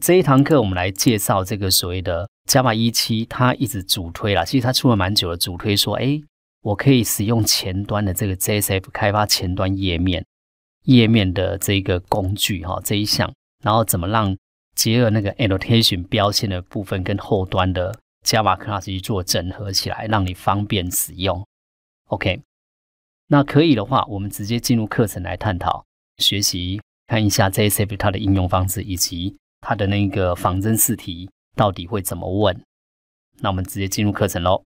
这一堂课我们来介绍这个所谓的 Java 17，它一直主推啦，其实它出了蛮久的主推说：哎，我可以使用前端的这个 JSF 开发前端页面、页面的这个工具哈这一项。然后怎么让结合那个 Annotation 标签的部分跟后端的 Java Class 去做整合起来，让你方便使用。OK，那可以的话，我们直接进入课程来探讨、学习，看一下 JSF 它的应用方式以及。它的那个仿真试题到底会怎么问？那我们直接进入课程喽。